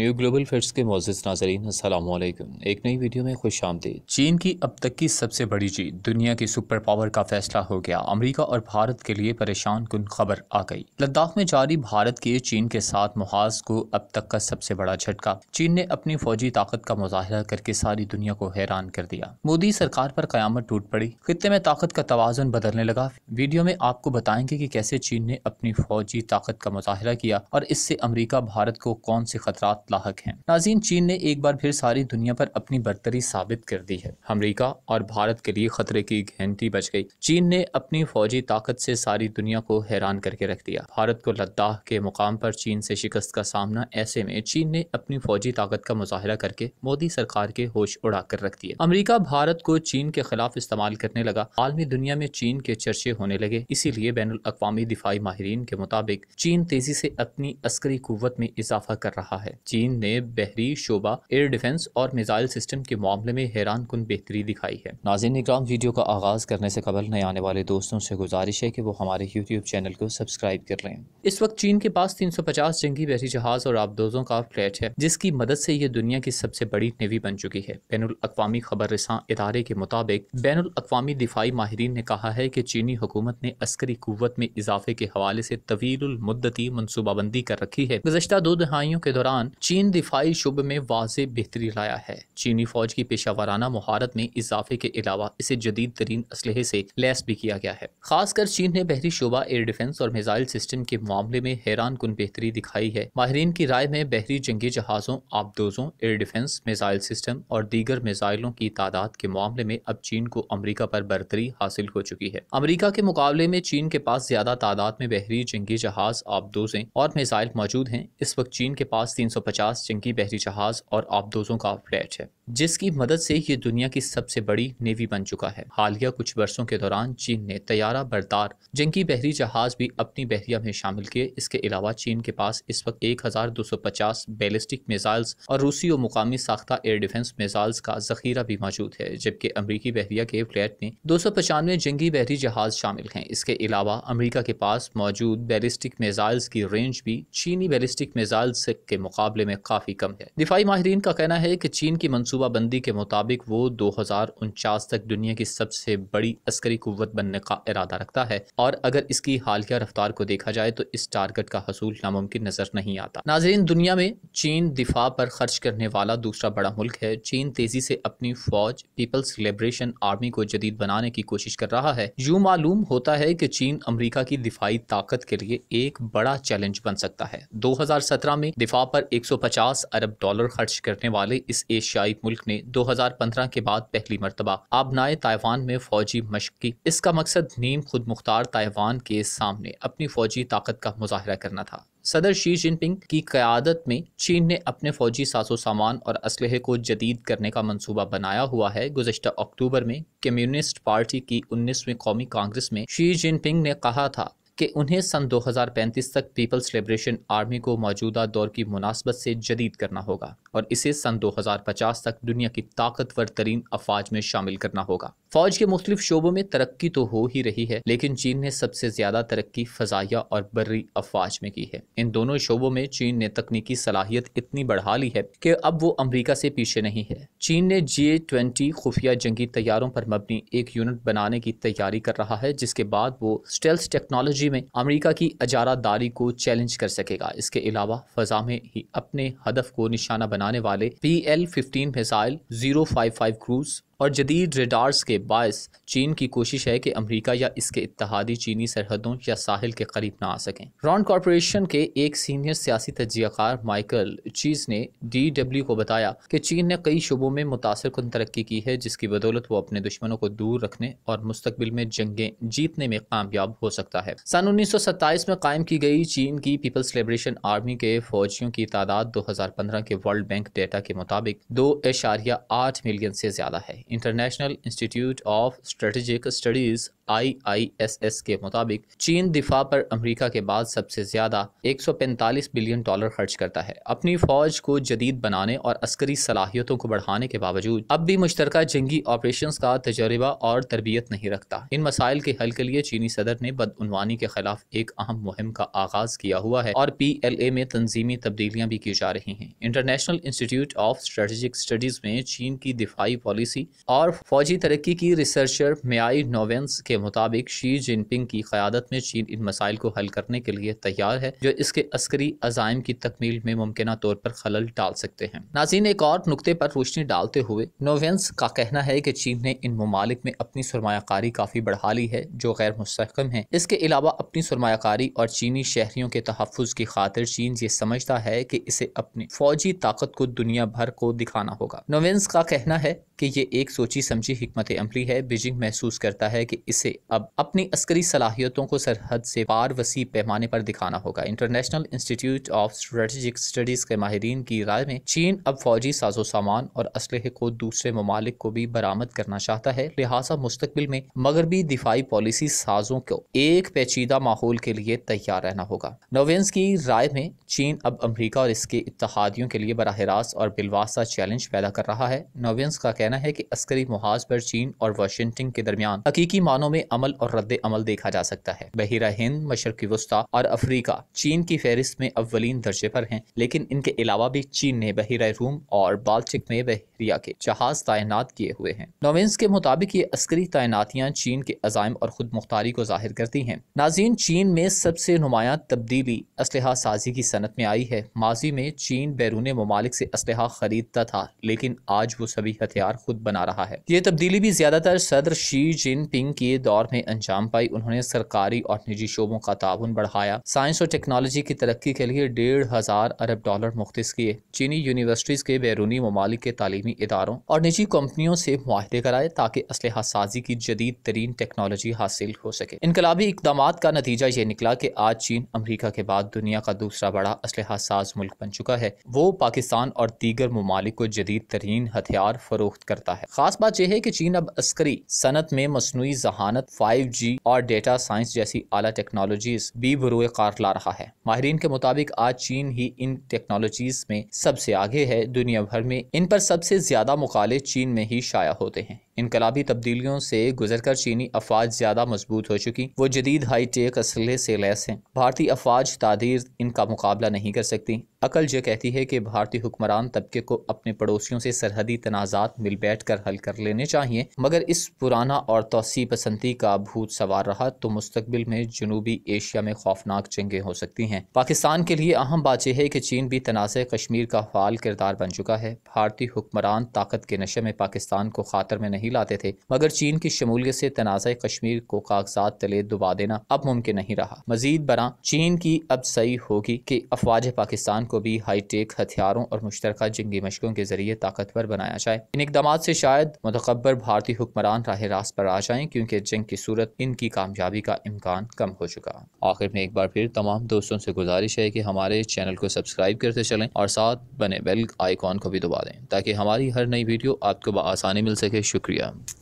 New global facts के मोजिज नाजरीन असलम एक नई वीडियो में खुश आमदी चीन की अब तक की सबसे बड़ी जीत दुनिया की सुपर पावर का फैसला हो गया अमेरिका और भारत के लिए परेशान कुन खबर आ गई लद्दाख में जारी भारत के चीन के साथ मुहाज को अब तक का सबसे बड़ा झटका चीन ने अपनी फौजी ताकत का मुजाहरा करके सारी दुनिया को हैरान कर दिया मोदी सरकार पर क्यामत टूट पड़ी खत्े में ताकत का तोजन बदलने लगा वीडियो में आपको बताएंगे की कैसे चीन ने अपनी फौजी ताकत का मुजाहरा किया और इससे अमरीका भारत को कौन से खतरा लाक हैं नाजीन चीन ने एक बार फिर सारी दुनिया पर अपनी बर्तरी साबित कर दी है अमरीका और भारत के लिए खतरे की घंटी बच गई चीन ने अपनी फौजी ताकत से सारी दुनिया को हैरान करके रख दिया भारत को लद्दाख के मुकाम पर चीन से शिकस्त का सामना ऐसे में चीन ने अपनी फौजी ताकत का मुजाहरा करके मोदी सरकार के होश उड़ा कर रख दिया अमरीका भारत को चीन के खिलाफ इस्तेमाल करने लगा आलमी दुनिया में चीन के चर्चे होने लगे इसीलिए बैन अवी दिफाई माहरीन के मुताबिक चीन तेजी से अपनी अस्करी कुत में इजाफा कर रहा है चीन चीन ने बहरी शोबा एयर डिफेंस और मिसाइल सिस्टम के मामले में हैरान कन बेहतरी दिखाई है नाजिन इक्राम वीडियो का आगाज करने से कबल नए आने वाले दोस्तों से गुजारिश है कि वो हमारे यूट्यूब चैनल को सब्सक्राइब कर लें इस वक्त चीन के पास तीन सौ पचास जंगी बहरी जहाज और आबदोजों का फ्लैट है जिसकी मदद से ये दुनिया की सबसे बड़ी नेवी बन चुकी है बैन अवी खबर रसा इदारे के मुताबिक बैन अवी दिफाई माहरीन ने कहा है कि चीनी हुकूमत ने अस्करी कुत में इजाफे के हवाले से तवील मुद्दती मनसूबाबंदी कर रखी है गुजशत दो दहाइयों के दौरान चीन दिफाई शुभ में वाज बेहतरी लाया है चीनी फौज की पेशा वाराना महारत में इजाफे के अलावा इसे जदीद तरीन इसलहे से लैस भी किया गया है खासकर चीन ने बहरी शुबा एयर डिफेंस और मिसाइल सिस्टम के मामले में हैरान कन बेहतरी दिखाई है माहरीन की राय में बहरी जंगी जहाजों आबदोजों एयर डिफेंस मिसाइल सिस्टम और दीगर मिसाइलों की तादाद के मामले में अब चीन को अमरीका पर बरतरी हासिल हो चुकी है अमरीका के मुकाबले में चीन के पास ज्यादा तादाद में बहरी जंगी जहाज आबदोजें और मिसाइल मौजूद हैं इस वक्त चीन के पास तीन सौ पचास जंगी बहरी जहाज़ और आबदोज़ों का फ्लैट है जिसकी मदद से ये दुनिया की सबसे बड़ी नेवी बन चुका है हालिया कुछ वर्षों के दौरान चीन ने तैयारा बरदार जंगी बहरी जहाज भी अपनी बहरिया में शामिल किए इसके अलावा चीन के पास इस वक्त 1250 बैलिस्टिक मिसाइल्स और रूसी और मुकामी साख्ता एयर डिफेंस मिसाइल्स का जखीरा भी मौजूद है जबकि अमरीकी बहरिया के फ्लैट में दो सौ जंगी बहरी जहाज शामिल हैं इसके अलावा अमरीका के पास मौजूद बैलिस्टिक मिसाइल्स की रेंज भी चीनी बैलिस्टिक मिसाइल्स के मुकाबले में काफी कम है दिफाई माहरीन का कहना है की चीन की मनसूबा मनसूबाबंदी के मुताबिक वो दो हज़ार उनचास तक दुनिया की सबसे बड़ी अस्करी कुत बनने का इरादा रखता है और अगर इसकी हालिया रफ्तार को देखा जाए तो इस टारगेट का हसूल नामुमकिन नजर नहीं आता नाजरीन दुनिया में चीन दिफा पर खर्च करने वाला दूसरा बड़ा मुल्क है चीन तेजी से अपनी फौज पीपल्स लिबरेशन आर्मी को जदीद बनाने की कोशिश कर रहा है यूं मालूम होता है की चीन अमरीका की दिफाई ताकत के लिए एक बड़ा चैलेंज बन सकता है दो हजार सत्रह में दिफा पर पचास अरब डॉलर खर्च करने वाले इस एशियाई मुल्क ने 2015 के बाद पहली मरतबा आबनाए ताइवान में फौजी मशक की इसका मकसद नीम खुद मुख्तार ताइवान के सामने अपनी फौजी ताकत का मुजाहरा करना था सदर शी जिनपिंग की क्यादत में चीन ने अपने फौजी साजो सामान और इसलहे को जदीद करने का मंसूबा बनाया हुआ है गुजशत अक्टूबर में कम्युनिस्ट पार्टी की उन्नीसवीं कौमी कांग्रेस में शी जिनपिंग ने कहा था कि उन्हें सन 2035 तक पीपल्स लिब्रेशन आर्मी को मौजूदा दौर की मुनासबत से जदीद करना होगा और इसे सन 2050 तक दुनिया की ताकतवर तरीन अफवाज में शामिल करना होगा फौज के मुख्तलिफ शोबों में तरक्की तो हो ही रही है लेकिन चीन ने सबसे ज्यादा तरक्की फजाइया और बर्री अफवाज में की है इन दोनों शोबों में चीन ने तकनीकी सलाहियत इतनी बढ़ा ली है कि अब वो अमरीका से पीछे नहीं है चीन ने जे ट्वेंटी खुफिया जंगी तैयारों पर मबनी एक यूनिट बनाने की तैयारी कर रहा है जिसके बाद वो स्टेल्स टेक्नोलॉजी में अमेरिका की अजारा दारी को चैलेंज कर सकेगा इसके अलावा फजा में ही अपने हदफ को निशाना बनाने वाले P L fifteen missile zero five five cruise और जदीद रेडार्स के बायस चीन की कोशिश है कि अमरीका या इसके इतिहादी चीनी सरहदों या साहिल के करीब ना आ सकें रॉन कॉरपोरेशन के एक सीनियर सियासी तजियाकार माइकल चीज ने डी डब्ल्यू को बताया कि चीन ने कई शुबों में मुतासर कन तरक्की की है जिसकी बदौलत वो अपने दुश्मनों को दूर रखने और मुस्तबिल में जंगें जीतने में कामयाब हो सकता है सन उन्नीस सौ सत्ताईस में कायम की गई चीन की पीपल्स लिबरेशन आर्मी के फौजियों की तादाद दो हजार पंद्रह के वर्ल्ड बैंक डेटा के मुताबिक दो एशारिया आठ मिलियन से ज्यादा है international institute of strategic studies IISS के मुताबिक चीन दिफा पर अमेरिका के बाद सबसे ज़्यादा 145 बिलियन डॉलर खर्च करता है अपनी फौज को जदीद बनाने और अस्करी सलाहियतों को बढ़ाने के बावजूद अब भी मुश्तर जंगी ऑपरेशन का तजर्बा और तरबियत नहीं रखता इन मसाइल के हल के लिए चीनी सदर ने बदनवानी के खिलाफ एक अहम मुहिम का आगाज किया हुआ है और पी एल ए में तंजीमी तब्दीलियां भी की जा रही हैं international institute of strategic studies में चीन की दिफाई पॉलिसी और फौजी तरक्की की रिसर्चर म्याई नोवेंस के मुताबिक शी जिनपिंग की क्यादत में चीन इन मसाइल को हल करने के लिए तैयार है जो इसके अस्करी अजायम की तकमील में मुमकिन तौर पर खलल डाल सकते हैं नाजीन एक और नुकते पर रोशनी डालते हुए नोवेंस का कहना है कि चीन ने इन ममालिक में अपनी सरमाकारी काफ़ी बढ़ा ली है जो गैर मुस्कम है इसके अलावा अपनी सरमाकारी और चीनी शहरीों के तहफ़ की खातिर चीन ये समझता है कि इसे अपनी फौजी ताकत को दुनिया भर को दिखाना होगा नोवेंस का कहना है कि ये एक सोची समझी हमत अमली है बीजिंग महसूस करता है कि इसे अब अपनी अस्करी सलाहियतों को सरहद से पार वसी पैमाने पर दिखाना होगा international institute of strategic studies के माहरीन की राय में चीन अब फौजी साजो सामान और असलहे को दूसरे ममालिक को भी बरामद करना चाहता है लिहाजा मुस्तबिल में मगरबी दिफाई पॉलिसी साजों को एक पेचीदा माहौल के लिए तैयार रहना होगा नोवेंस की राय में चीन अब अमरीका और इसके इतिहादियों के लिए बरह रास्त और बिलवासा चैलेंज पैदा कर रहा है नोवेंस का कहना कहना है कि अस्करी मुहाज पर चीन और वाशिंगटन के दरमियान हकीकी मानों में अमल और रद्द अमल देखा जा सकता है बहिरा हिंद मशरकी वस्ता और अफ्रीका चीन की फहरिस्त में अव्वलीन दर्जे पर है लेकिन इनके अलावा भी चीन ने बहिरा रूम और बाल्टिक में बहरिया के जहाज तैनात किए हुए हैं नोवेंस के मुताबिक ये अस्करी तैनातियाँ चीन के अजायम और खुद मुख्तारी को जाहिर करती हैं नाजीन चीन में सबसे नुमाया तब्दीली असलहा साजी की सनत में आई है माजी में चीन बैरून ममालिक से असलहा खरीदता था लेकिन आज वो सभी हथियार खुद बना रहा है ये तब्दीली भी ज्यादातर सदर शी जिनपिंग के दौर में अंजाम पाई उन्होंने सरकारी और निजी शोबों का ताउन बढ़ाया साइंस और टेक्नोलॉजी की तरक्की के लिए डेढ़ हजार अरब डॉलर मुख्त किए चीनी यूनिवर्सिटीज के बैरूनी ममालिक के तालीमी इदारों और निजी कंपनियों से माहदे कराए ताकि असलहा साजी की जदीद तरीन टेक्नोलॉजी हासिल हो सके इनकलाबी इकदाम का नतीजा ये निकला कि आज चीन अमरीका के बाद दुनिया का दूसरा बड़ा असलहा साज मुल्क बन चुका है वो पाकिस्तान और दीगर ममालिक को जदीद तरीन हथियार फरोख्त करता है खास बात यह है कि चीन अब अस्करी सनत में मसनू जहानत फाइव जी और डेटा साइंस जैसी आला टेक्नोलॉजीज भी बरूए कार ला रहा है माहरीन के मुताबिक आज चीन ही इन टेक्नोलॉजीज में सबसे आगे है दुनिया भर में इन पर सबसे ज्यादा मुकाले चीन में ही शाया होते हैं इनकलाबी तब्दीलियों से गुजर कर चीनी अफवाज ज्यादा मजबूत हो चुकी वो जदीद हाई टेक से लैस हैं भारतीय अफवाज तादीर इनका मुकाबला नहीं कर सकती अकल यह कहती है कि भारतीय हुक्मरान तबके को अपने पड़ोसियों से सरहदी तनाजात मिल बैठ कर हल कर लेने चाहिए मगर इस पुराना और तोसी पसंदी का भूत सवार रहा तो मुस्तबिल में जनूबी एशिया में खौफनाक जंगें हो सकती हैं पाकिस्तान के लिए अहम बात यह है कि चीन भी तनाज़ कश्मीर का फाल किरदार बन चुका है भारतीय हुक्मरान ताकत के नशे में पाकिस्तान को खातर में नहीं तब्दील लाते थे मगर चीन की शमूलियत से तनाज़ कश्मीर को कागजात तले दुबा देना अब मुमकिन नहीं रहा मजीद बर चीन की अब सही होगी कि अफवाज पाकिस्तान को भी हाईटेक हथियारों और मुश्तरक जंगी मशकों के जरिए ताकतवर बनाया जाए इन इकदाम से शायद मतकबर भारतीय हुक्मरान राह रास्त पर आ जाए क्योंकि जंग की सूरत इनकी कामयाबी का इम्कान कम हो चुका आखिर में एक बार फिर तमाम दोस्तों से गुजारिश है कि हमारे चैनल को सब्सक्राइब करते चलें और साथ बने बेल आइकॉन को भी दबा दें ताकि हमारी हर नई वीडियो आपको आसानी मिल सके शुक्रिया Yeah. Um,